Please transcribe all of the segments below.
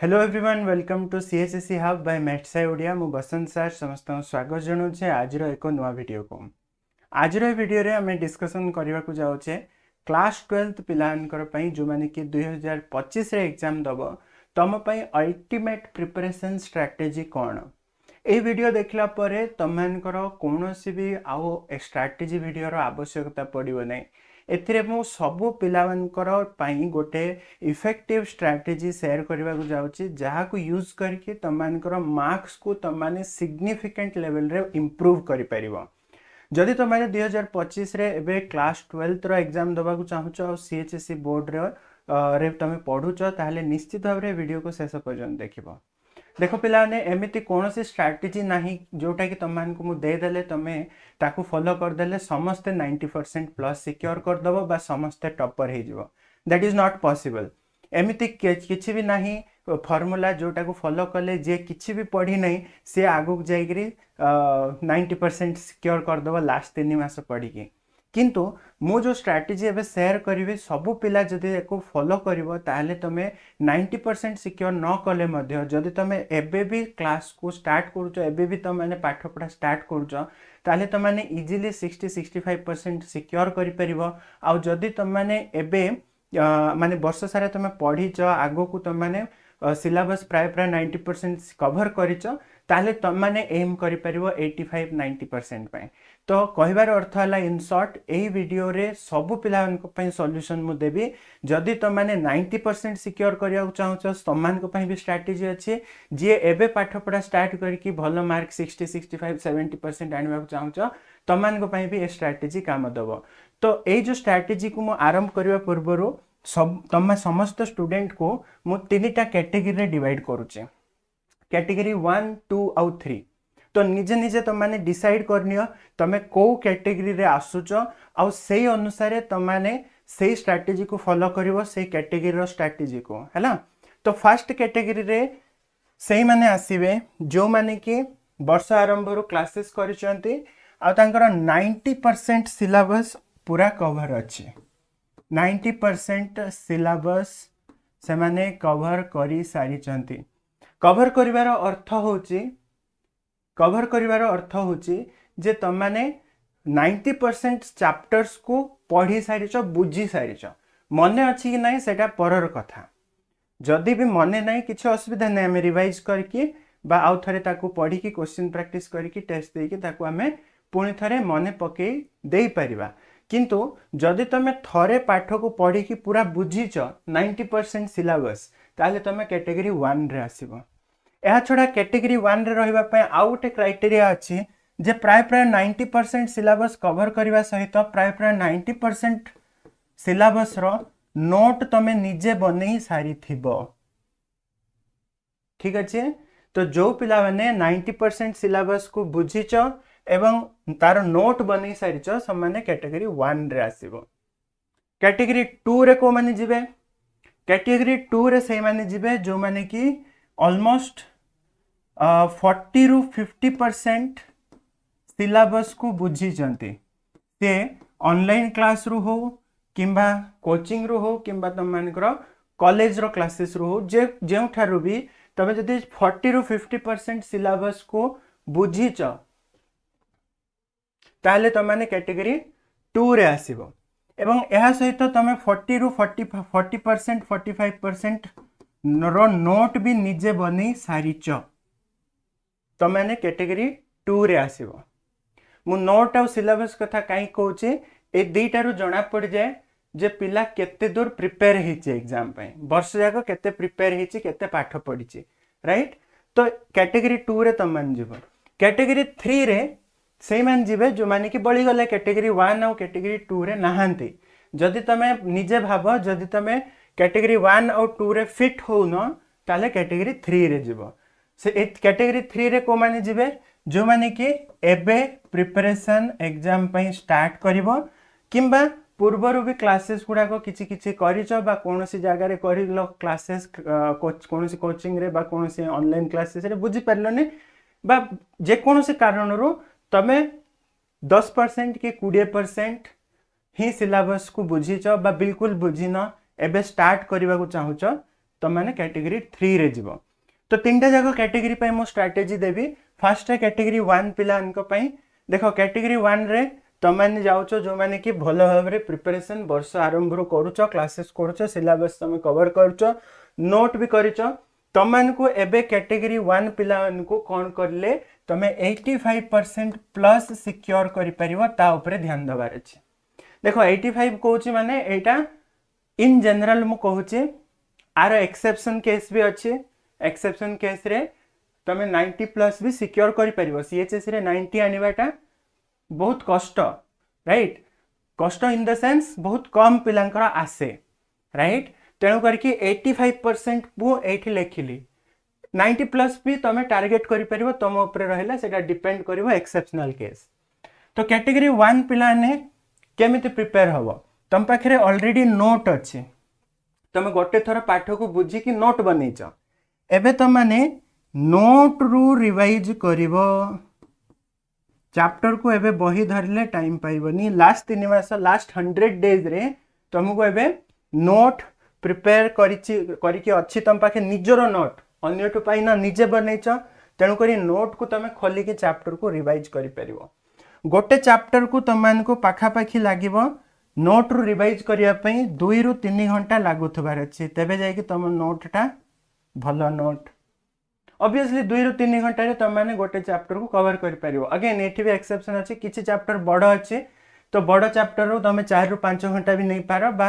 hello everyone welcome to CSAC hub by ମ୍ୟାଟ୍ସାଇ ଓଡ଼ିଆ ମୁଁ Basanta sir ସମସ୍ତଙ୍କୁ ସ୍ୱାଗତ ଜଣାଉଛି ଆଜିର ଏକ ନୂଆ ଭିଡ଼ିଓକୁ ଆଜିର ଏ ଭିଡ଼ିଓରେ ଆମେ ଡିସ୍କସନ୍ କରିବାକୁ ଯାଉଛେ କ୍ଲାସ୍ ଟୁଏଲ୍ଥ ପିଲାମାନଙ୍କର ପାଇଁ ଯେଉଁମାନେ କି ଦୁଇହଜାର ପଚିଶରେ ଏକ୍ଜାମ୍ ଦେବ ତୁମ ପାଇଁ ଅଲ୍ଟିମେଟ୍ ପ୍ରିପାରେସନ୍ ଷ୍ଟ୍ରାଟେଜି କ'ଣ ଏହି ଭିଡ଼ିଓ ଦେଖିଲା ପରେ ତୁମମାନଙ୍କର କୌଣସି ବି ଆଉ ଷ୍ଟ୍ରାଟେଜି ଭିଡ଼ିଓର ଆବଶ୍ୟକତା ପଡ଼ିବ ନାହିଁ एबू पाई गोटे इफेक्टिव स्ट्राटेजी सेयार करने को जाकु यूज करके तुम मानक मार्क्स को तुम मैंने सिग्निफिकेन्ट लेवल इम्प्रुव कर जदि तुम दुई हजार पचीस एवं क्लास ट्वेल्थ रग्जाम देवा चाहू आ C H S C board रे तुम पढ़ु तेल निश्चित भाव वीडियो को शेष पर्यटन देख ଦେଖ ପିଲାମାନେ ଏମିତି କୌଣସି ଷ୍ଟ୍ରାଟେଜି ନାହିଁ ଯେଉଁଟାକି ତୁମମାନଙ୍କୁ ମୁଁ ଦେଇଦେଲେ ତୁମେ ତାକୁ ଫଲୋ କରିଦେଲେ ସମସ୍ତେ ନାଇଣ୍ଟି ପରସେଣ୍ଟ ପ୍ଲସ୍ ସିକ୍ୟୋର କରିଦେବ ବା ସମସ୍ତେ ଟପର୍ ହେଇଯିବ ଦ୍ୟାଟ୍ ଇଜ୍ ନଟ୍ ପସିବଲ୍ ଏମିତି କିଛି ବି ନାହିଁ ଫର୍ମୁଲା ଯେଉଁଟାକୁ ଫଲୋ କଲେ ଯିଏ କିଛି ବି ପଢ଼ି ନାହିଁ ସିଏ ଆଗକୁ ଯାଇକରି ନାଇଣ୍ଟି ପରସେଣ୍ଟ ସିକ୍ୟୋର କରିଦେବ ଲାଷ୍ଟ ତିନି ମାସ ପଢ଼ିକି କିନ୍ତୁ ମୁଁ ଯେଉଁ ଷ୍ଟ୍ରାଟେଜି ଏବେ ସେୟାର କରିବି ସବୁ ପିଲା ଯଦି ୟାକୁ ଫଲୋ କରିବ ତାହେଲେ ତୁମେ ନାଇଣ୍ଟି ପରସେଣ୍ଟ ସିକ୍ୟୋର ନ କଲେ ମଧ୍ୟ ଯଦି ତୁମେ ଏବେ ବି କ୍ଲାସ୍କୁ ଷ୍ଟାର୍ଟ କରୁଛ ଏବେ ବି ତୁମେମାନେ ପାଠପଢ଼ା ଷ୍ଟାର୍ଟ କରୁଛ ତାହେଲେ ତୁମେମାନେ easily sixty sixty five percent secure କରିପାରିବ ଆଉ ଯଦି ତୁମେମାନେ ଏବେ ମାନେ ବର୍ଷ ସାରା ତୁମେ ପଢ଼ିଛ ଆଗକୁ ତୁମେମାନେ সিলাবস প্রায় প্রায় নাইন্টি পরসেন্ট কভর କରିଛ ତାହେଲେ ତୁମମାନେ ଏମ୍ କରିପାରିବ ଏଇଟି ଫାଇଭ୍ ନାଇଣ୍ଟି ପରସେଣ୍ଟ ପାଇଁ ତ କହିବାର ଅର୍ଥ ହେଲା ଇନ୍ ସର୍ଟ ଏହି ଭିଡ଼ିଓରେ ସବୁ ପିଲାମାନଙ୍କ ପାଇଁ ସଲ୍ୟୁସନ୍ ମୁଁ ଦେବି ଯଦି ତୁମମାନେ ନାଇଣ୍ଟି ପରସେଣ୍ଟ ସିକ୍ୟୋର କରିବାକୁ ଚାହୁଁଛ ତୁମମାନଙ୍କ ପାଇଁ ବି ଷ୍ଟ୍ରାଟେଜି ଅଛି ଯିଏ ଏବେ ପାଠପଢ଼ା ଷ୍ଟାର୍ଟ କରିକି ଭଲ mark sixty sixty five seventy percent ଆଣିବାକୁ ଚାହୁଁଛ ତୁମମାନଙ୍କ ପାଇଁ ବି ଏ ଷ୍ଟ୍ରାଟେଜି କାମ ଦେବ ତ ଏଇ ଯେଉଁ ଷ୍ଟ୍ରାଟେଜିକୁ ମୁଁ ଆରମ୍ଭ କରିବା ପୂର୍ବରୁ सब तुम समस्त स्टूडेंट को मुझे तीन कैटेगरी डिवाइड करुचे कैटेगरी वन टू आउ थ्री तो निजे निजे तुमने डिसाइड करनी तुम कौ कैटेगरी आसुच अनुसार तुमने से स्ट्राटेजी को फलो कर कैटेगरी स्ट्राटेजी को है तो फास्ट कैटेगरी से मैंने आसवे जो मैंने कि वर्ष आरंभ क्लासेस कर नाइंटी परसेंट सिलेबस पूरा कवर अच्छे 90% परसेंट सिलेबस से मैंने कभर कर सारी कभर कर अर्थ हूँ कभर कर अर्थ हूँ जे तुमने नाइंटी परसेंट चैप्टर्स को पढ़ी सारी बुझी सारी मन अच्छी कि ना से पर कथा जदि भी मन ना कि असुविधा नहीं आम रिवाइज करके आउ थे पढ़ी क्वेश्चन प्राक्ट करेस्ट देखिए आम पुणे मन पकई देपरिया किंतु जदि तुम्हें थे पाठ को पढ़ी पूरा बुझी नाइंटी परसेंट सिलबस तेल तुम कैटेगरी वन आसव यह कैटेगरी वन रहा आउ गोटे क्राइटेरी अच्छी जे प्राय प्राय नाइंटी परसेंट सिलबस कवर करने सहित प्राय प्राय नाइंटी परसेंट सिलबस रोट तुम निजे बन सारी थ ठीक अच्छे तो जो पिला नाइंटी परसेंट सिलबस को बुझीच तार नोट बन सारी से कैटेगरी वन आसब कैटेगरी टू रे को मैंने जी कैटेगरी टू रे से मैंने जी जो मैंने कि अलमोस्ट फर्टी रु फिफ्टी परसेंट सिलस को बुझी से ऑनलाइन क्लास रु हो कि कोचिंग रु हो कि तुम मानकर कलेज क्लासेस रु हो जो भी तुम जदि फर्टी रु फिफ्टी परसेंट सिलस को बुझीच ताले तुम मैंने कैटेगरी टू रे आस सहित तुम फोर्टी रु forty forty percent forty five percent रोट भी निजे बन सारी तुम मैंने कैटेगरी टू रे आस नोट आिलेबस कथा कहीं कौच ए रू जना पड़ जाए जे पिला केते दूर प्रिपेयर एग्जाम एक्जाम वर्ष जाक केते प्रिपेयर केते पाठ पढ़ी राइट तो कैटेगरी टू रे तुम जीव कैटेगरी थ्री रे से मैंने जो मैंने कि बढ़ी गले कैटेगरी वन आटेगरी टू रे नहांती जदि तुम्हें निजे भाव जदि तुम्हें कैटेगरी वन आउ टू रे फिट हो ताले कैटेगरी थ्री रे जीव से कैटेगरी थ्री रे को माने जीवे जो माने कि एबे प्रिपरेशन एग्जाम पे स्टार्ट कर किंबा पूर्वर भी क्लासेस गुड़ाक कि कौन सी जगार कर क्लासेस कौन सी कोचिंग कौन सी अनल क्लासेस बुझीपारे जेकोसी कारण तुम दस परसेंट कि कोड़े परसेंट ही सिलेबस को बुझि बिलकुल बुझी एवं स्टार्ट चाहू तो मैंने कैटेगरी थ्री रे जीव तो तीन टा जाक कैटेगरी मुझे स्ट्राटेजी देवी फास्ट कैटेगरी वन पाई देख कैटेगरी वन रे तो मैंने जाऊ जो तो मैंने कि भल भाव प्रिपेरेसन वर्ष आरंभ करु क्लासेस करुच सिलेबस तुम कवर करुच नोट भी करम मैं एवं कैटेगरी वन पा मान कौन कले তুমি eighty five percent plus secure করে পারিব তা উপরে ধ্যান দেবার আছে দেখো এইটি ফাইভ কৌছি মানে এইটা ইন জেনারেল মু কହୁছি আর এক্সেপশন কেস বি অছে এক্সেপশন কেস্রে তুমি নাইনটি প্লস বি সিকিওর করে পারিব সিএচএসরে নাইনটি আনবাটা বহুত কষ্ট রাইট কষ্ট ইন দ সেন্স বহুত কম পিলাঙ্কর আসে রাইট তেণু করি এইটি ফাইভ পরসেন্ট মু এইটি লেখিলি नाइंटी प्लस भी तुम टार्गेट कर तुम উপরে রহলা সেটা ডিপেন্ড করব এক্সেপশনাল কেস তো ক্যাটেগরি ওয়ান পিলানে কেমিতি तुम पाखे अलरेडी नोट अच्छे तुम गोटे थर पाठ को बुझिकी नोट बन एवं तुमने नोट रु रिवाइज कर चैप्टर को एबे बही धरले टाइम पाइबनी लास्ट तीन मस लास्ट हंड्रेड डेज रे तुमको एबे नोट प्रिपेयर करम पाखे निजर नोट ଅନ୍ୟଠୁ ପାଇନା ନିଜେ ବନେଇଛ ତେଣୁକରି ନୋଟ୍କୁ ତୁମେ ଖୋଲିକି ଚାପ୍ଟରକୁ ରିଭାଇଜ୍ କରିପାରିବ ଗୋଟେ ଚାପ୍ଟରକୁ ତୁମମାନଙ୍କୁ ପାଖାପାଖି ଲାଗିବ ନୋଟ୍ରୁ ରିଭାଇଜ୍ କରିବା ପାଇଁ ଦୁଇରୁ ତିନି ଘଣ୍ଟା ଲାଗୁଥିବାର ଅଛି ତେବେ ଯାଇକି ତୁମ ନୋଟ୍ଟା ଭଲ ନୋଟ୍ ଅବଭିୟସଲି ଦୁଇରୁ ତିନି ଘଣ୍ଟାରେ ତୁମେମାନେ ଗୋଟେ ଚାପ୍ଟରକୁ କଭର୍ କରିପାରିବ ଅଗେନ୍ ଏଠି ବି ଏକ୍ସେପସନ୍ ଅଛି କିଛି ଚାପ୍ଟର ବଡ଼ ଅଛି ତ ବଡ଼ ଚାପ୍ଟରରୁ ତୁମେ ଚାରିରୁ ପାଞ୍ଚ ଘଣ୍ଟା ବି ନେଇପାର ବା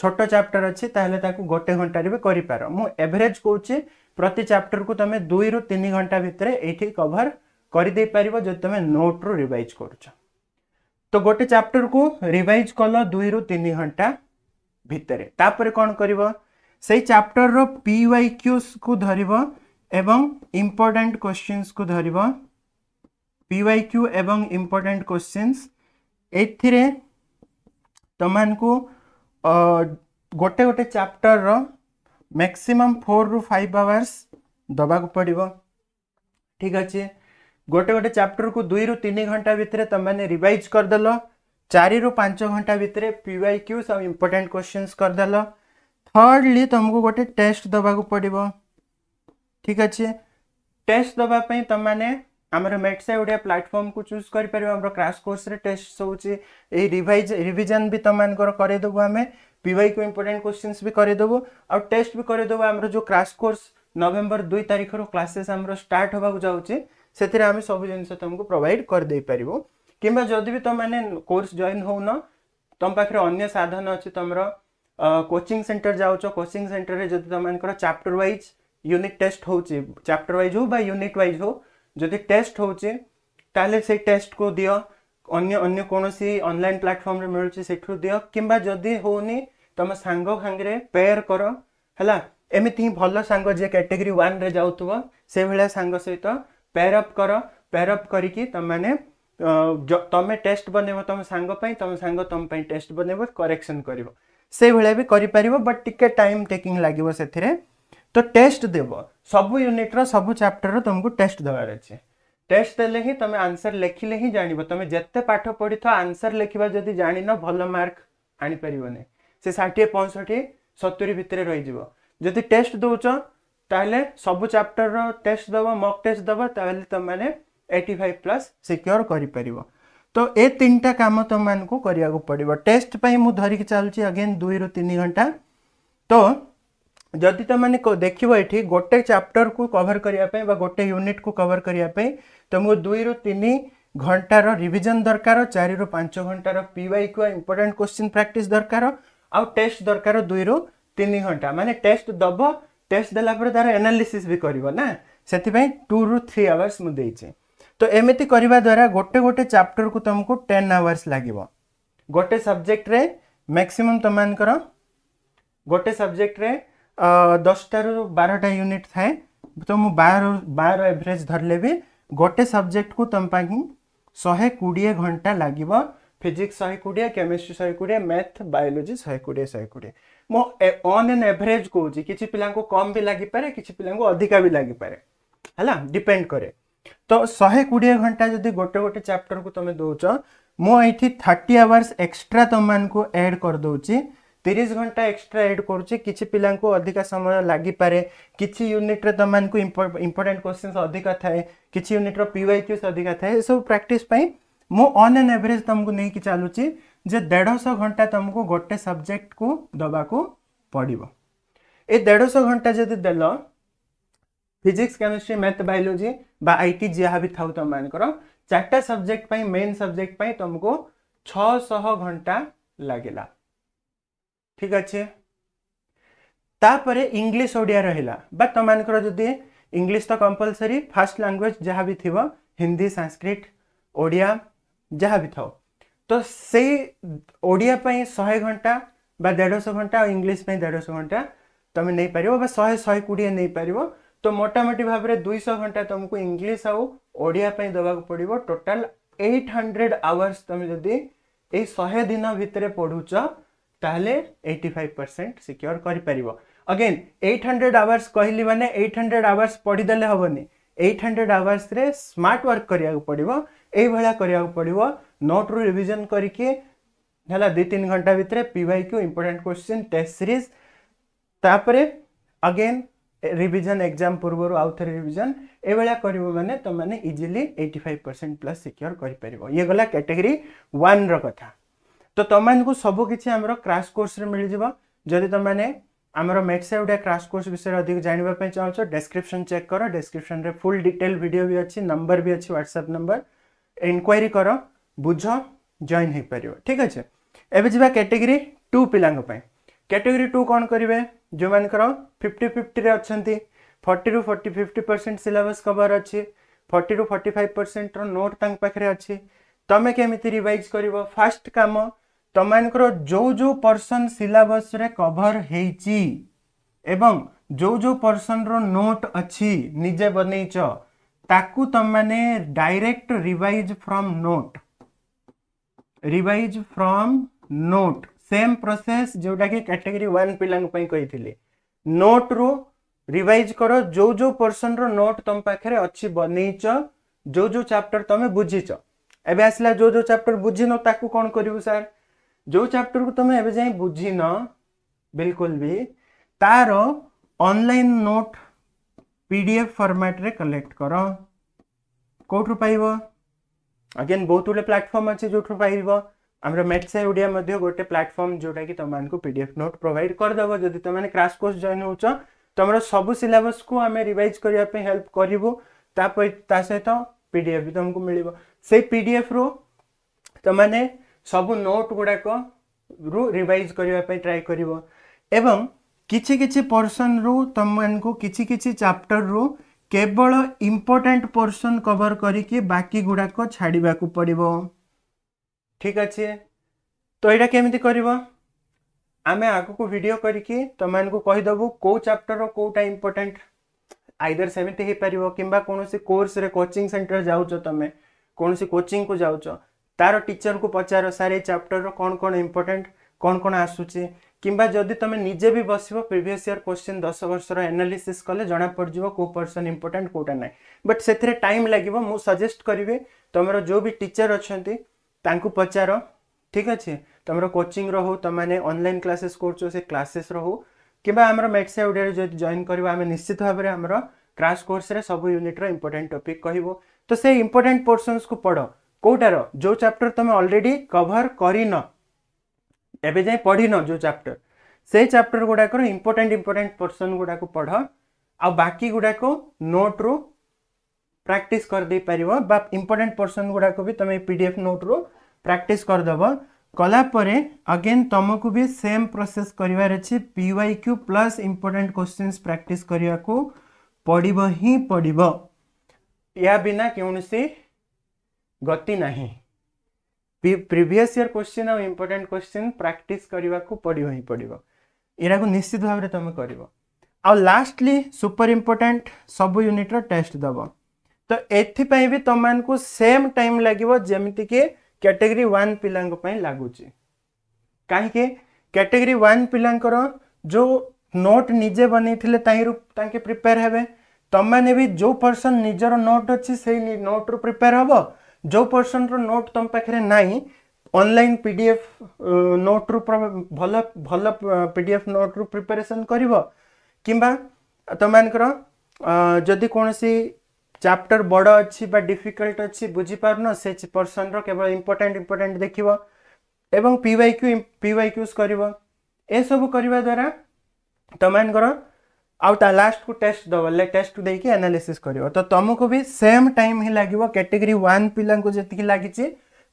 ଛୋଟ ଚାପ୍ଟର ଅଛି ତାହେଲେ ତାକୁ ଗୋଟେ ଘଣ୍ଟାରେ ବି କରିପାର ମୁଁ ଏଭରେଜ୍ କହୁଛି ପ୍ରତି ଚାପ୍ଟରକୁ ତୁମେ ଦୁଇରୁ ତିନି ଘଣ୍ଟା ଭିତରେ ଏଇଠି କଭର୍ କରିଦେଇପାରିବ ଯଦି ତୁମେ ନୋଟ୍ରୁ ରିଭାଇଜ୍ କରୁଛ ତ ଗୋଟେ ଚାପ୍ଟରକୁ ରିଭାଇଜ୍ କଲ ଦୁଇରୁ ତିନି ଘଣ୍ଟା ଭିତରେ ତାପରେ କ'ଣ କରିବ ସେଇ ଚାପ୍ଟରର ପି ୱାଇ କ୍ୟୁସ୍କୁ ଧରିବ ଏବଂ ଇମ୍ପୋର୍ଟାଣ୍ଟ କୋଶ୍ଚିନ୍ସକୁ ଧରିବ ପି ୱାଇ କ୍ୟୁ ଏବଂ ଇମ୍ପୋର୍ଟାଣ୍ଟ କୋଶ୍ଚିନ୍ସ ଏଥିରେ ତୁମମାନଙ୍କୁ ଗୋଟେ ଗୋଟେ ଚାପ୍ଟରର मैक्सिमम फोर रु फाइव आवर्स दबा को पड़ ठीक अच्छे गोटे गोटे चैप्टर को दुई रु तीन घंटा भितर तुमने रिवाइज करदे चारि पांच घंटा भितर पी वाई क्यू सब इम्पोर्टां क्वेश्चन करदेल थर्डली तुमको गोटे टेस्ट दबा को पड़ो ठीक अच्छे टेस्ट दबापी तुमने आमर मेट्स ओडिया प्लाटफर्म को चूज कर पार्ब कोर्स टेस्ट सोच रिभाइज रिविजन भी तुम्हारे कईदेबू आम पीवाई को इम्पोर्टाट क्वेश्चन भी करदेबु आउ टेस्ट भी करदेबु आम जो क्राश कोर्स नवेम्बर दुई रु क्लासेस आम स्टार्ट होगा जाऊँचे से आम सब जिन तुमको प्रोभाइड करदे पारू कि जदि भी तुम मैंने कोर्स जॉइन होन तुम पाखे अगर साधन अच्छे तुम कोचिंग सेन्टर जाऊ कोचिंग सेन्टर में जो तुम चैप्टर व्वज यूनिट टेस्ट हो चैप्टर व्वज हो यूनिट व्वज हो जदि टेस्ट हो से टेस्ट को दि अन्य अन्य कौन सी ऑनलाइन प्लेटफॉर्म रे मिलुची सेठु दियो किंबा जदि होनी ତମ ସାଙ୍ଗ ସାଙ୍ଗରେ ପେୟାର କର ହେଲା ଏମିତି ହିଁ ଭଲ ସାଙ୍ଗ ଯିଏ କ୍ୟାଟେଗୋରୀ ୱାନ୍ରେ ଯାଉଥିବ ସେଭଳିଆ ସାଙ୍ଗ ସହିତ ପେୟାର ଅପ୍ କର ପେୟାର ଅପ୍ କରିକି ତମମାନେ ତମେ ଟେଷ୍ଟ ବନେଇବ ତମ ସାଙ୍ଗ ପାଇଁ ତମ ସାଙ୍ଗ ତମ ପାଇଁ ଟେଷ୍ଟ ବନେଇବ କରେକ୍ସନ୍ କରିବ ସେଇଭଳିଆ ବି କରିପାରିବ ବଟ୍ ଟିକେ ଟାଇମ୍ ଟେକିଂ ଲାଗିବ ସେଥିରେ ତ ଟେଷ୍ଟ ଦେବ ସବୁ ୟୁନିଟ୍ର ସବୁ ଚାପ୍ଟରର ତୁମକୁ ଟେଷ୍ଟ ଦେବାର ଅଛି ଟେଷ୍ଟ ଦେଲେ ହିଁ ତୁମେ ଆନ୍ସର ଲେଖିଲେ ହିଁ ଜାଣିବ ତୁମେ ଯେତେ ପାଠ ପଢ଼ିଥାଅ ଆନ୍ସର ଲେଖିବା ଯଦି ଜାଣିନ ଭଲ ମାର୍କ ଆଣିପାରିବନି से षाठी पंसठी सतुरी भितर रही जदि टेस्ट दौच ताले सब चैप्टर रो टेस्ट दबा मॉक टेस्ट दबा ताले तो मैंने 85 प्लस सिक्योर करी परिवो तो ये तीन टा काम तो मैंने को करिया को पड़ी टेस्ट पे ही मुद्धारी के चालू ची अगेन दो ही रो तीन घंटा तो जदि तो मैंने को देखियो ये ठीक गोटे चैप्टर को कवर करिया पे वा गोटे यूनिट को कवर करिया पे तो मुझे दो ही रो तीन घंटा रो रिविजन दरकार चार पांच घंटार P Y Q important question practice दरकार आउ टेस्ट दरकार दुई रु तीन घंटा मानने टेस्ट दब टेस्ट देलापर तार एनालीसी भी करना से टू रु थ्री आवर्स मुझे तो एमती करवा द्वारा गोटे गोटे चैप्टर को तुमको टेन आवर्स लगे गोटे सब्जेक्ट रे मैक्सिमम तुम मानकर गोटे सब्जेक्ट रे दस टू बारटा यूनिट थाए तो मुझे बार बार एवरेज धरले भी गोटे सब्जेक्ट को तुम शहे कोड़े घंटा लगे फिजिक्स शहे कोड़े केमिस्ट्री शहे कोड़े मैथ बायोलोजी शहे कोड़े शहे कोड़े मुन अन् एंड एवरेज कौन किसी पिला कम भी लगे कि पिला अधिका भी लगे है डिपेड कै तो शहे कोड़े घंटा जदि गोटे गोटे चैप्टर को तुम मो मुझे थर्टी आवर्स एक्सट्रा तुम मान एड करदे तीस घंटा एक्सट्रा एड कर पिला अधिका समय लगे कि यूनिट्रे तुम मानक इंपोर्टाट क्वेश्चन अधिका थाए कि यूनिट्र पी क्यूस अधिका थाए सब प्राक्टिस मु एंड एन एवरेज तुमको नहीं चलुची जे देढ़श घंटा तुमको गोटे सब्जेक्ट को दवा को पड़ो ये देढ़श घंटा जब देल फिजिक्स केमिस्ट्री मैथ बायोलोजी बा आई टी जहाँ भी था तुम मानकर चार्टा सब्जेक्ट मेन सब्जेक्ट तुमको छः घंटा लगे ठीक अच्छे तापर इंग्लीश ओडिया रहा तुम जदि इंग्लीश तो कंपलसरी फास्ट लांगुएज जहाँ भी थी हिंदी संस्कृत ओडिया ଯାହା ବି ଥାଉ ତ ସେଇ ଓଡ଼ିଆ ପାଇଁ ଶହେ ଘଣ୍ଟା ବା ଦେଢ଼ଶହ ଘଣ୍ଟା ଆଉ ଇଂଲିଶ ପାଇଁ ଦେଢ଼ଶହ ଘଣ୍ଟା ତୁମେ ନେଇପାରିବ ବା ଶହେ ଶହେ କୋଡ଼ିଏ ନେଇପାରିବ ତ ମୋଟାମୋଟି ଭାବରେ ଦୁଇଶହ ଘଣ୍ଟା ତୁମକୁ ଇଂଲିଶ ଆଉ ଓଡ଼ିଆ ପାଇଁ ଦେବାକୁ ପଡ଼ିବ ଟୋଟାଲ୍ ଏଇଟ୍ ହଣ୍ଡ୍ରେଡ଼ ଆୱାର୍ସ ତୁମେ ଯଦି ଏଇ ଶହେ ଦିନ ଭିତରେ ପଢ଼ୁଛ ତାହେଲେ ଏଇଟି ଫାଇଭ୍ ପରସେଣ୍ଟ ସିକ୍ୟୋର କରିପାରିବ ଅଗେନ୍ ଏଇଟ୍ ହଣ୍ଡ୍ରେଡ଼ ଆୱାର୍ସ କହିଲି ମାନେ ଏଇଟ୍ ହଣ୍ଡ୍ରେଡ଼ ଆୱାର୍ସ ପଢ଼ିଦେଲେ ହେବନି ଏଇଟ୍ ହଣ୍ଡ୍ରେଡ଼ ଆୱାର୍ସରେ ସ୍ମାର୍ଟ ୱାର୍କ କରିବାକୁ ପଡ଼ିବ ଏଇଭଳିଆ କରିବାକୁ ପଡ଼ିବ ନୋଟ୍ରୁ ରିଭିଜନ୍ କରିକି ହେଲା ଦୁଇ ତିନି ଘଣ୍ଟା ଭିତରେ P Y Q important question test series ତାପରେ ଅଗେନ୍ ରିଭିଜନ୍ ଏକ୍ଜାମ୍ ପୂର୍ବରୁ ଆଉ ଥରେ ରିଭିଜନ୍ ଏଇଭଳିଆ କରିବ ମାନେ ତୁମମାନେ easily eighty five percent plus secure କରିପାରିବ ଇଏ ଗଲା କ୍ୟାଟେଗୋରୀ ୱାନ୍ର କଥା ତ ତୁମମାନଙ୍କୁ ସବୁ କିଛି ଆମର କ୍ରାସ୍ କୋର୍ସରେ ମିଳିଯିବ ଯଦି ତୁମମାନେ ଆମର ମେଟ୍ସାଉଡ଼ିଆ କ୍ରାସ୍ କୋର୍ସ ବିଷୟରେ ଅଧିକ ଜାଣିବା ପାଇଁ ଚାହୁଁଛ ଡେସ୍କ୍ରିପ୍ସନ୍ ଚେକ୍ କର ଡେସ୍କ୍ରିପ୍ସନ୍ରେ ଫୁଲ୍ ଡିଟେଲ୍ ଭିଡ଼ିଓ ବି ଅଛି ନମ୍ବର ବି ଅଛି ହ୍ୱାଟ୍ସଆପ୍ ନମ୍ବର ইনকোয়ারি কর বুঝ জয়েন ହୋଇପାରିବ ଠିକ୍ ଅଛି ଏବେ ଯିବା କ୍ୟାଟେଗୋରୀ ଟୁ ପିଲାଙ୍କ ପାଇଁ କ୍ୟାଟେଗୋରୀ ଟୁ କ'ଣ କରିବେ ଯେଉଁମାନଙ୍କର ଫିଫ୍ଟି ଫିଫ୍ଟିରେ ଅଛନ୍ତି ଫର୍ଟିରୁ forty fifty percent syllabus cover ଅଛି ଫର୍ଟିରୁ ଫର୍ଟି ଫାଇଭ୍ ପରସେଣ୍ଟର ନୋଟ୍ ତାଙ୍କ ପାଖରେ ଅଛି ତମେ କେମିତି ରିଭାଇଜ୍ କରିବ ଫାର୍ଷ୍ଟ କାମ ତମମାନଙ୍କର ଯେଉଁ ଯେଉଁ ପର୍ସନ୍ ସିଲାବସ୍ରେ କଭର୍ ହେଇଛି ଏବଂ ଯେଉଁ ଯେଉଁ ପର୍ସନ୍ର ନୋଟ୍ ଅଛି ନିଜେ ବନେଇଛ ତାକୁ ତୁମମାନେ direct revise from note revise from note same process ଯେଉଁଟାକି କାଟେଗୋରୀ ୱାନ୍ ପିଲାଙ୍କ ପାଇଁ କହିଥିଲି ନୋଟ୍ରୁ ରିଭାଇଜ୍ କର ଯେଉଁ ଯେଉଁ ପୋର୍ସନ୍ର ନୋଟ୍ ତୁମ ପାଖରେ ଅଛି ବନେଇଛ ଯେଉଁ ଯେଉଁ ଚାପ୍ଟର ତୁମେ ବୁଝିଛ ଏବେ ଆସିଲା ଯେଉଁ ଯେଉଁ ଚାପ୍ଟର ବୁଝିନ ତାକୁ କ'ଣ କରିବୁ ସାର୍ ଯେଉଁ ଚାପ୍ଟରକୁ ତୁମେ ଏବେ ଯାଇ ବୁଝିନ ବିଲକୁଲ ବି ତାର ଅନଲାଇନ୍ ନୋଟ୍ पीडीएफ फर्माट रे कलेक्ट कर কোঠু পাইব আগেন বহুত গুড়ে প্লাটফর্ম আছে যোঠু পাইব আমার মেটসাই ওড়িয়া মধ্যে গোটে প্লাটফর্ম যোটা কি তোমাকে পিডিএফ নোট প্রোভাইড করেদেব যদি তোমাকে ক্রাশ কোর্স জয়েন হচ্ছ তোমার সবু সিলেবস কু আমি রিভাইজ করা হেল্প করবু তা সহিত পিডিএফ বি তোমাকে মিলব সেই পিডিএফ রু তোমাকে সবু নোট গুড়াক রু রিভাইজ করা ট্রাই করব এবং किसी किसी पर्सन रु तुम मैं किसी किसी चैप्टर रु केवल इम्पोर्टाट पर्सन कवर करके बाकी गुड़ाक छाड़ पड़ो ठीक अच्छे तो यहाँ केमी कर आम आग को भिड करके तुम मानक कहीदबू कौ चैप्टर कौटा इम्पोर्टाट आईदर सेमती हो पार कि कौन कोर्स कोचिंग सेन्टर जाऊ तुम कौन कोचिंग को जाऊ तार टीचर को पचार सारे चैप्टर कौन कौन इम्पोर्टाट कौन कौन आसूचे किंवा जदि तुम निजे भी बस प्रिवियस इयर क्वेश्चन दस वर्ष एनालीसीस कले जमापड़ कौ पर्सन इंपोर्टाट कौटा ना बट से टाइम लगे मुझे सजेस्ट करी तुम जो भी टीचर अच्छा पचार ठीक अच्छे तुम कोचिंग रो तुमने अनलाइन क्लासेस करो क्लासेस रो कि आम मेट्स ओडिया जो जॉन कर आम निश्चित भाव में आम क्राश कोर्स सब यूनिट्र इम्पोर्टाट टपिक कह तो से इम्पोर्टाट पोर्सनस को पढ़ कौटार जो चैप्टर तुम अलरेडी कभर कर ଏବେ ଯାଏଁ ପଢ଼ିନ ଯେଉଁ ଚାପ୍ଟର ସେଇ ଚାପ୍ଟର ଗୁଡ଼ାକର ଇମ୍ପୋର୍ଟାଣ୍ଟ ଇମ୍ପୋର୍ଟାଣ୍ଟ ପର୍ସନ୍ ଗୁଡ଼ାକୁ ପଢ଼ ଆଉ ବାକି ଗୁଡ଼ାକ ନୋଟ୍ରୁ ପ୍ରାକ୍ଟିସ୍ କରିଦେଇପାରିବ ବା ଇମ୍ପୋର୍ଟାଣ୍ଟ ପର୍ସନ୍ ଗୁଡ଼ାକୁ ବି ତୁମେ ପି ଡି ଏଫ୍ ନୋଟ୍ରୁ ପ୍ରାକ୍ଟିସ୍ କରିଦେବ କଲାପରେ ଅଗେନ୍ ତୁମକୁ ବି ସେମ୍ ପ୍ରୋସେସ୍ କରିବାର ଅଛି P Y Q plus important questions practice କରିବାକୁ ପଡ଼ିବ ହିଁ ପଡ଼ିବ ଏହା ବିନା କୌଣସି ଗତି ନାହିଁ प्रिभस इयर क्वेश्चन आउ आंपोर्टाट क्वेश्चन प्राक्टिस पड़ो ही पड़ो यू निश्चित भाव तुम कर आ लास्टली सुपर इम्पोर्टाट सब यूनिट्र टेस्ट दब तो एपाई भी तुम मानक सेम टाइम लगे जमीती कि कैटेगरी वन पिला लगुच कहीं कैटेगरी वन पिला जो नोट निजे बनते प्रिपेयर हे तुमने भी जो पर्सन निजर नोट अच्छे से नोट्रु प्रिपेयर हाँ जो ପର୍ସନର ନୋଟ୍ ତୁମ ପାଖରେ ନାହିଁ ଅନଲାଇନ୍ ପି ଡି ଏଫ୍ ନୋଟ୍ରୁ ଭଲ ଭଲ ପି ଡି ଏଫ୍ ନୋଟ୍ରୁ ପ୍ରିପାରେସନ୍ କରିବ କିମ୍ବା ତୁମମାନଙ୍କର ଯଦି କୌଣସି ଚାପ୍ଟର ବଡ଼ ଅଛି ବା ଡିଫିକଲ୍ଟ ଅଛି ବୁଝିପାରୁନ ସେ ପର୍ସନର କେବଳ ଇମ୍ପୋର୍ଟାଣ୍ଟ ଇମ୍ପୋର୍ଟାଣ୍ଟ ଦେଖିବ ଏବଂ P Y Q P Y କ୍ୟୁଜ୍ କରିବ ଏସବୁ କରିବା ଦ୍ୱାରା ତୁମମାନଙ୍କର आउ ता लास्ट को टेस्ट दब ले टेस्ट दे कि एनालिसिस कर तो तुमको भी सेम टाइम ही लगे कैटेगरी वन पा जी लगी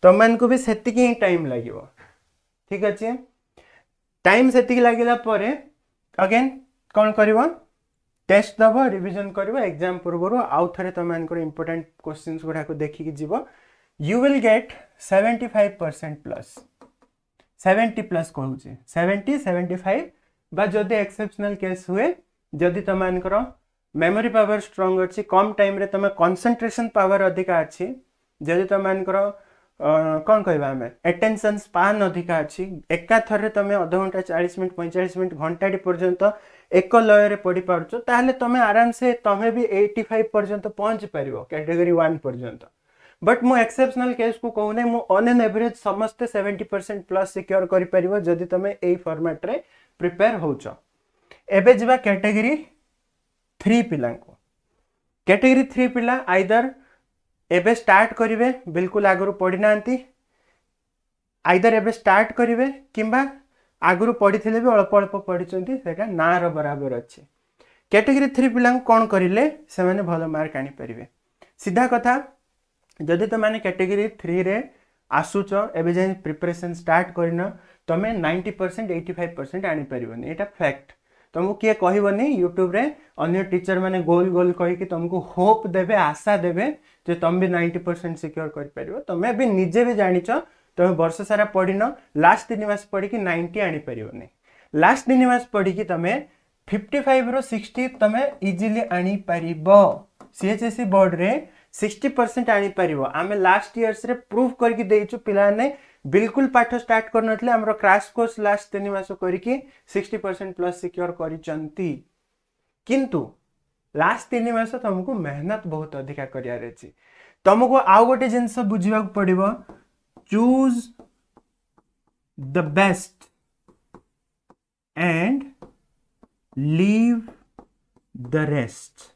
तुम को भी से टाइम लगे ठीक अच्छे टाइम से लगला अगेन कौन कर टेस्ट दब रिविजन कर एग्जाम पूर्व आउ थे तुम इंपोर्टाट क्वेश्चन गुड़ाक देखिक जीव you will get seventy five percent plus seventy plus कहूँ सेवेन्टी सेवेन्टी फाइव बात एक्सेपसनाल केस हुए जदि तुम्हारा मेमोरी पावर स्ट्रंग अच्छी कम टाइम तुम कनसंट्रेसन पावर अधिका अच्छी जदि तुम्हारा कौन कह एटेनसन स्पान अधिका अच्छी एकाथर तुम अध घंटा चालीस मिनट पैंचाश मिनट घंटाटे पर्यटन एक लय पढ़ी पार्छ ताल तुम आराम से तुम्हें भी एट्टी फाइव पर्यटन पहुँच पार कैटेगरी वन पर्यंत बट मु एक्सेप्सनाल केस को कहूँ मुन एन एवरेज समस्ते सेवेन्टी परसेंट प्लस सिक्योर कर यही फर्माट्रे प्रिपेयर होच ଏବେ ଯିବା କ୍ୟାଟେଗୋରୀ ଥ୍ରୀ ପିଲାଙ୍କୁ କ୍ୟାଟେଗୋରୀ ଥ୍ରୀ ପିଲା ଆଇଦର ଏବେ ଷ୍ଟାର୍ଟ କରିବେ ବିଲକୁଲ ଆଗରୁ ପଢ଼ିନାହାନ୍ତି ଆଇଦର ଏବେ ଷ୍ଟାର୍ଟ କରିବେ କିମ୍ବା ଆଗରୁ ପଢ଼ିଥିଲେ ବି ଅଳ୍ପ ଅଳ୍ପ ପଢ଼ିଛନ୍ତି ସେଇଟା ନାଁର ବରାବର ଅଛି କ୍ୟାଟେଗୋରୀ ଥ୍ରୀ ପିଲାଙ୍କୁ କ'ଣ କରିଲେ ସେମାନେ ଭଲ ମାର୍କ ଆଣିପାରିବେ ସିଧା କଥା ଯଦି ତୁମେ କ୍ୟାଟେଗୋରୀ ଥ୍ରୀରେ ଆସୁଛ ଏବେ ଯାଇ ପ୍ରିପାରେସନ୍ ଷ୍ଟାର୍ଟ କରିନ ତୁମେ ninety percent eighty five percent ଆଣିପାରିବନି ଏଇଟା ଫ୍ୟାକ୍ଟ तुमको किए कह यूट्यूब अगर टीचर मैंने गोल गोल कहीकि तुमको होप देवे आशा देवे तुम भी नाइंटी परसेंट सिक्योर कर तुम्हें भी निजे भी जाच तुम वर्ष सारा न लास्ट तीन मस पढ़ी नाइंटी आनी नहीं लास्ट तीन मस पढ़ी तुम्हें फिफ्टी फाइव रु सिक्सटी तुम इजिली पार C H S C board में सिक्सटी परसेंट आनी पार आम लास्ट इयर्स प्रूफ करके पाने बिल्कुल पाठ स्टार्ट कर नमर क्राश कोर्स लास्ट तीन मस कर सिक्सटी परसेंट प्लस सिक्योर कर लास्ट तीन मस तुमको मेहनत बहुत अधिका कर तुमको आउ गोटे जिन बुझा पड़ो choose the best and leave the rest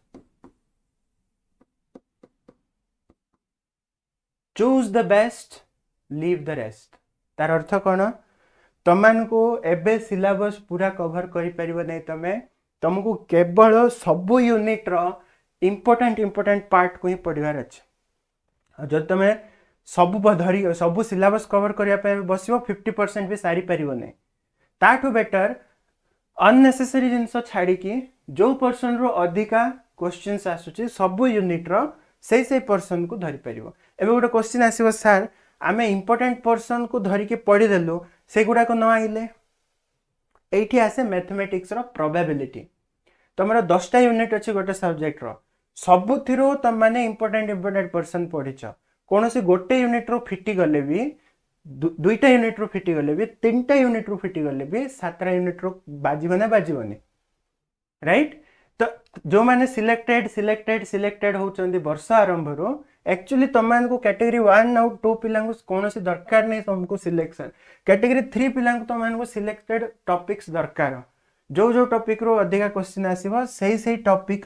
choose the best leave the rest तार अर्थ कौन तुमको एवं सिलबस पूरा कभर करें तुमको केवल सब यूनिट्र इम्पोर्टाट इम्पोर्टाट पार्ट को ही पढ़वार अच्छे जो तुम सब धरी सब सिलबस कभर करने बस फिफ्टी परसेंट भी सारी पार ना बेटर अननेसेसरी जिनस छाड़ी जो पर्सन रु अधिका क्वेश्चन आसूस सब यूनिट्र से पर्सन को धरीपर एवं गोटे क्वेश्चन आसो सार ଆମେ ଇମ୍ପୋର୍ଟାଣ୍ଟ ପର୍ସନ୍କୁ ଧରିକି ପଢ଼ିଦେଲୁ ସେଗୁଡ଼ାକ ନ ଆଇଲେ ଏଇଠି ଆସେ ମ୍ୟାଥମେଟିକ୍ସର ପ୍ରବାବିଲିଟି ତୁମର ଦଶଟା ୟୁନିଟ୍ ଅଛି ଗୋଟେ ସବଜେକ୍ଟର ସବୁଥିରୁ ତୁମମାନେ ଇମ୍ପୋର୍ଟାଣ୍ଟ ଇମ୍ପୋର୍ଟାଣ୍ଟ ପର୍ସନ୍ ପଢ଼ିଛ କୌଣସି ଗୋଟେ ୟୁନିଟ୍ରୁ ଫିଟିଗଲେ ବି ଦୁଇଟା ୟୁନିଟ୍ରୁ ଫିଟିଗଲେ ବି ତିନିଟା ୟୁନିଟ୍ରୁ ଫିଟିଗଲେ ବି ସାତଟା ୟୁନିଟ୍ରୁ ବାଜିବ ନା ବାଜିବନି ରାଇଟ୍ ତ ଯେଉଁମାନେ ସିଲେକ୍ଟେଡ୍ ସିଲେକ୍ଟେଡ୍ ସିଲେକ୍ଟେଡ୍ ହେଉଛନ୍ତି ବର୍ଷ ଆରମ୍ଭରୁ एक्चुअली तुम मैं कैटेगरी वन आउ टू पिला कौन दरकार नहीं तुमको सिलेक्शन कैटेगरी थ्री पिला तुम मैं सिलेक्टेड टपिक्स दरकार जो जो टपिक रु अधिक क्वेश्चन आसो से ही टपिक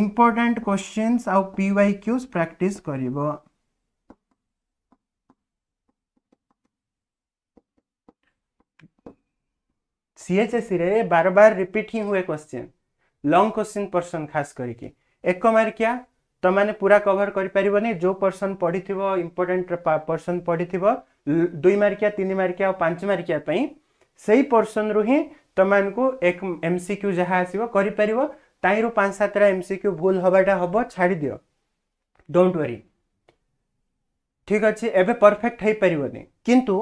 इम्पोर्टाट क्वेश्चन आउ पी वाई क्यूज प्राक्ट कर सीएचएससी रे बार बार रिपीट ही हुए क्वेश्चन लॉन्ग क्वेश्चन पर्सन खास करके एक मार्किया ତମେ ପୁରା କଭର କରିପାରିବନି ଯେଉଁ ପର୍ସନ୍ ପଢ଼ିଥିବ ଇମ୍ପୋର୍ଟାଣ୍ଟ ପର୍ସନ୍ ପଢ଼ିଥିବ ଦୁଇ ମାର୍କିଆ ତିନି ମାର୍କିଆ ଆଉ ପାଞ୍ଚ ମାର୍କିଆ ପାଇଁ ସେଇ ପର୍ସନ୍ରୁ ହିଁ ତମମାନଙ୍କୁ ଏକ ଏମ୍ ସି କ୍ୟୁ ଯାହା ଆସିବ କରିପାରିବ ତାହିଁରୁ ପାଞ୍ଚ ସାତଟା ଏମ୍ ସି କ୍ୟୁ ଭୁଲ ହେବାଟା ହେବ ଛାଡ଼ିଦିଅ ଡୋଣ୍ଟ ୱରି ଠିକ୍ ଅଛି ଏବେ ପରଫେକ୍ଟ ହେଇପାରିବନି କିନ୍ତୁ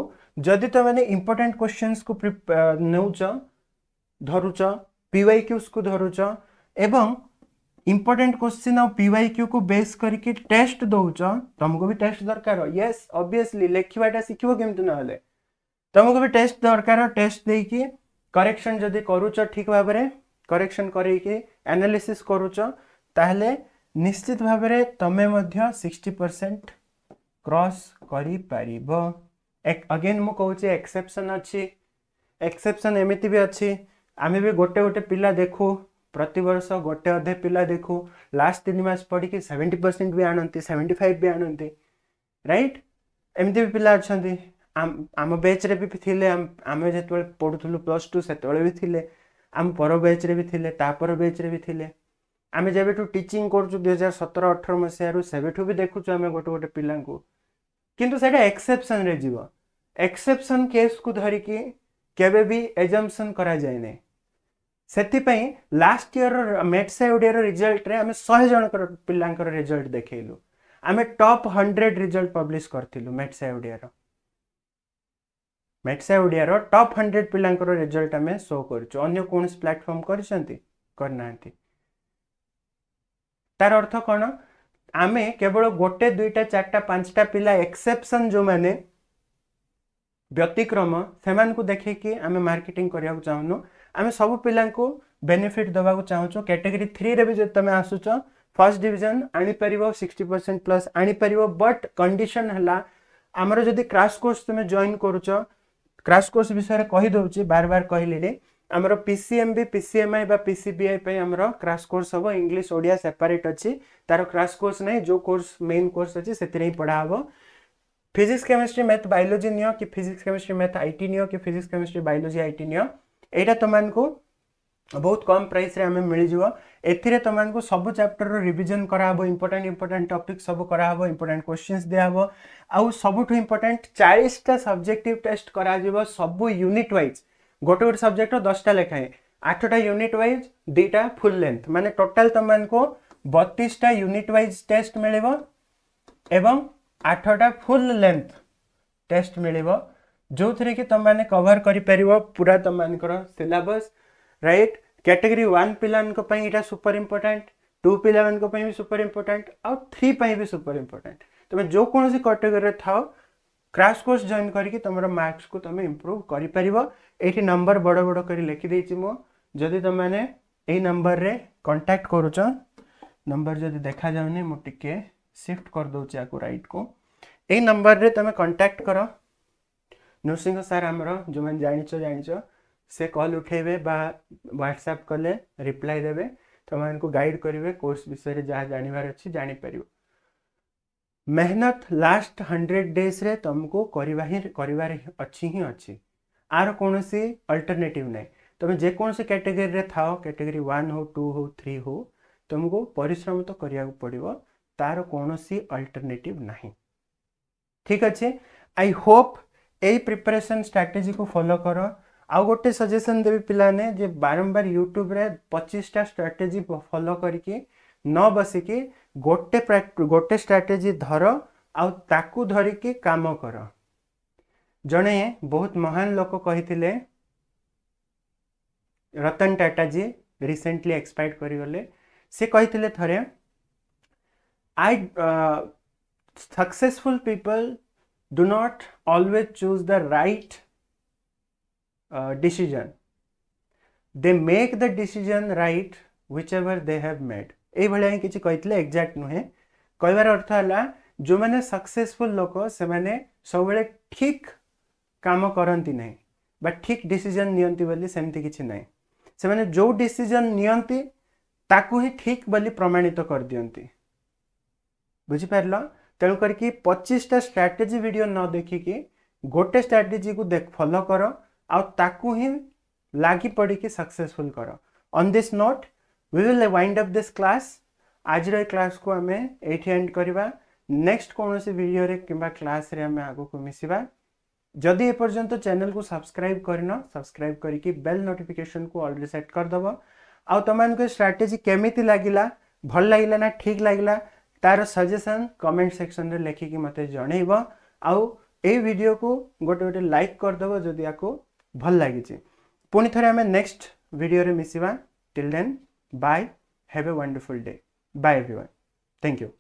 ଯଦି ତୁମେ ଇମ୍ପୋର୍ଟାଣ୍ଟ କ୍ୱେଶ୍ଚନ୍ସକୁ ନେଉଛ ଧରୁଛ ପିୱାଇ କ୍ୟୁସ୍କୁ ଧରୁଛ ଏବଂ इंपोर्टेंट क्वेश्चन आउ पीवाईक्यू को बेस करके टेस्ट दौच तुमको भी टेस्ट दरकार ये अबयसली लेखाटा शिख केमी ना तुमको भी टेस्ट दरकार टेस्ट दे कि करेक्शन जदि करुच ठीक भाव करेक्शन करके आनालीसीस करुच ताहले निश्चित भाव तुम्हें सिक्सटी परसेंट क्रॉस कर अगेन मु कहूँ एक्सेप्सन अच्छी एक्सेप्सन एमती भी अच्छी आम भी गोटे गोटे पिला देखू प्रत वर्ष गोटे अधे पिला देखो लास्ट तीन मस पढ़ की सेवेन्टी परसेंट भी आणती सेवेन्टी फाइव भी आणती रईट एमती भी पिला अच्छा आम बेच रे भी थी आम जो पढ़ु प्लस टू से भी थे आम पर बेच रे भी थे तापर बेच रे भी थे आम जब टीचिंग कर दुई हजार सतर अठर मसीह से देखु आम गोटे गोटे पिला किसी एक्सेपसन जीव एक्सेपसन केस को धरिकी केवे भी एजमसन कराए ना ସେଥିପାଇଁ ଲାଷ୍ଟ ଇୟରର ମେଟ୍ସାଇଡ଼ିଆର ରିଜଲ୍ଟରେ ଆମେ ଶହେ ଜଣଙ୍କର ପିଲାଙ୍କର ରେଜଲ୍ଟ ଦେଖେଇଲୁ ଆମେ ଟପ୍ ହଣ୍ଡ୍ରେଡ଼ ରିଜଲ୍ଟ ପବ୍ଲିଶ କରିଥିଲୁ ମେଟ୍ସାଇଡ଼ିଆର ମେଟ୍ସାଇଡ଼ିଆର ଟପ୍ ହଣ୍ଡ୍ରେଡ଼ ପିଲାଙ୍କର ରେଜଲ୍ଟ ଆମେ ଶୋ କରିଛୁ ଅନ୍ୟ କୌଣସି ପ୍ଲାଟଫର୍ମ କରିଛନ୍ତି କରିନାହାନ୍ତି ତାର ଅର୍ଥ କ'ଣ ଆମେ କେବଳ ଗୋଟେ ଦୁଇଟା ଚାରିଟା ପାଞ୍ଚଟା ପିଲା ଏକ୍ସେପସନ୍ ଯେଉଁମାନେ ବ୍ୟତିକ୍ରମ ସେମାନଙ୍କୁ ଦେଖେଇକି ଆମେ ମାର୍କେଟିଂ କରିବାକୁ ଚାହୁଁନୁ आम सब पिला बेनिफिट को चाहूँ कैटेगरी थ्री रे भी जो तुम आसुच फर्स्ट डिविजन पार सिक्सटी परसेंट प्लस आनी पार बट कंडीशन है आमर जदि क्राश कोर्स तुम जॉन कर क्राश कोर्स विषय कहीदे बार बार कहली आमर पीसीएम भी पीसीएमआई पीसीबीआई आमर क्राश कोर्स हम इंग्लीश ओडिया सेपरेट अच्छी तार क्राश कोर्स ना जो कोर्स मेन कोर्स अच्छे से पढ़ा हे फिजिक्स केमिस्ट्री मैथ बायोलोजी नियो कि फिजिक्स केमिस्ट्री मैथ आईटी नियो कि फिजिक्स केमिस्ट्री बायोलोजी आईटी नियो ଏଇଟା ତୁମମାନଙ୍କୁ ବହୁତ କମ୍ ପ୍ରାଇସ୍ରେ ଆମେ ମିଳିଯିବ ଏଥିରେ ତୁମମାନଙ୍କୁ ସବୁ ଚାପ୍ଟରର ରିଭିଜନ୍ କରାହେବ ଇମ୍ପୋର୍ଟାଣ୍ଟ ଇମ୍ପୋର୍ଟାଣ୍ଟ ଟପିକ୍ ସବୁ କରାହେବ ଇମ୍ପୋର୍ଟାଣ୍ଟ କ୍ୱେଶ୍ଚିନ୍ସ ଦିଆହେବ ଆଉ ସବୁଠୁ ଇମ୍ପୋର୍ଟାଣ୍ଟ ଚାଳିଶଟା ସବଜେକ୍ଟିଭ୍ ଟେଷ୍ଟ କରାଯିବ ସବୁ ୟୁନିଟ୍ ୱାଇଜ୍ ଗୋଟେ ଗୋଟେ ସବଜେକ୍ଟର ଦଶଟା ଲେଖାଏଁ ଆଠଟା ୟୁନିଟ୍ ୱାଇଜ୍ ଦୁଇଟା ଫୁଲ୍ ଲେନ୍ଥ ମାନେ ଟୋଟାଲ୍ ତୁମମାନଙ୍କୁ ବତିଶଟା ୟୁନିଟ୍ ୱାଇଜ୍ ଟେଷ୍ଟ ମିଳିବ ଏବଂ ଆଠଟା ଫୁଲ୍ ଲେନ୍ଥ ଟେଷ୍ଟ ମିଳିବ जो थे कि तुमने कभर कर पूरा तुमर सिलेबस रईट कैटेगरी वन पाई यहाँ सुपर इम्पोर्टाट टू पाई भी सुपर इंपोर्टाट आउ थ्री भी सुपर इम्पोर्टाट तुम जो कौन कैटेगरी थाओ क्राश कोर्स जॉइन करके तुम मार्क्स को तुम इम्प्रूव कर ये नंबर बड़ बड़ कर लिखिदे मो जदि मैंने यही नंबर रे कंटाक्ट कर नंबर जब देखा जाऊनी मुझे सिफ्ट करदे आपको रईट को यही नंबर रे तुम कंटाक्ट कर नृसिंह सार आम जो मैंने जाच जाच से कल उठेबे ह्वाट्सअप कले रिप्लाई देवे तुम तो गाइड करेंगे कोर्स विषय जहाँ जानवर अच्छी जापर मेहनत लास्ट हंड्रेड डेज रे तुमको कर अच्छी कौन सी अल्टरनेटिव ना तुम जेको कैटेगरी थाओ कैटेगरी वन हो टू हो थ्री हो तुमको पिश्रम तो करने पड़ो तार कौन सी अल्टरनेटिव ना ठीक अच्छे आई होप ଏଇ ପ୍ରିପାରେସନ୍ ଷ୍ଟ୍ରାଟେଜିକୁ ଫଲୋ କର ଆଉ ଗୋଟେ ସଜେସନ୍ ଦେବି ପିଲାମାନେ ଯେ ବାରମ୍ବାର ୟୁଟ୍ୟୁବରେ ପଚିଶଟା ଷ୍ଟ୍ରାଟେଜି ଫଲୋ କରିକି ନ ବସିକି ଗୋଟେ ଗୋଟେ ଷ୍ଟ୍ରାଟେଜି ଧର ଆଉ ତାକୁ ଧରିକି କାମ କର ଜଣେ ବହୁତ ମହାନ ଲୋକ କହିଥିଲେ ରତନ ଟାଟା ଯିଏ ରିସେଣ୍ଟଲି ଏକ୍ସପାୟାର୍ଡ଼ କରିଗଲେ ସେ କହିଥିଲେ ଥରେ I successful people do not always choose the right uh, decision they make the decision right whichever they have made ଏଇଭଳିଆ ହିଁ କିଛି କହିଥିଲେ ଏକ୍ଜାକ୍ଟ ନୁହେଁ କହିବାର ଅର୍ଥ ହେଲା ଯେଉଁମାନେ ସକ୍ସେସଫୁଲ୍ ଲୋକ ସେମାନେ ସବୁବେଳେ ଠିକ୍ କାମ କରନ୍ତି ନାହିଁ ବା ଠିକ୍ ଡିସିଜନ୍ ନିଅନ୍ତି ବୋଲି ସେମିତି କିଛି ନାହିଁ ସେମାନେ ଯେଉଁ ଡିସିଜନ୍ ନିଅନ୍ତି ତାକୁ ହିଁ ଠିକ୍ ବୋଲି ପ୍ରମାଣିତ କରିଦିଅନ୍ତି ବୁଝିପାରିଲ तेणु पचीसटा स्ट्राटेजी भिड न देखिकी गोटे स्ट्राटेजी को देख फलो कर आकू लग पड़ी सक्सेसफुल कर on this note we will wind up this class आज क्लास को आम ये एंड करवा नेक्स्ट कौन सी भिडियो कि क्लास आगक मिसा जदि एपर्तंत चेल को सब्सक्राइब करन सब्सक्राइब करके बेल नोटिफिकेशन को अलरेडी सेट करदेव आम स्ट्राटेजी केमी लगला भल लगे ना ठीक लगला तार सजेसन कमेंट सेक्शन में लिखिक मत जन आई आईडियो को गोटे गोटे लाइक करदेव जो या भल लगी पुणि थे आम नेक्स्ट भिडियो मिसा till then bye have a wonderful day bye everyone thank you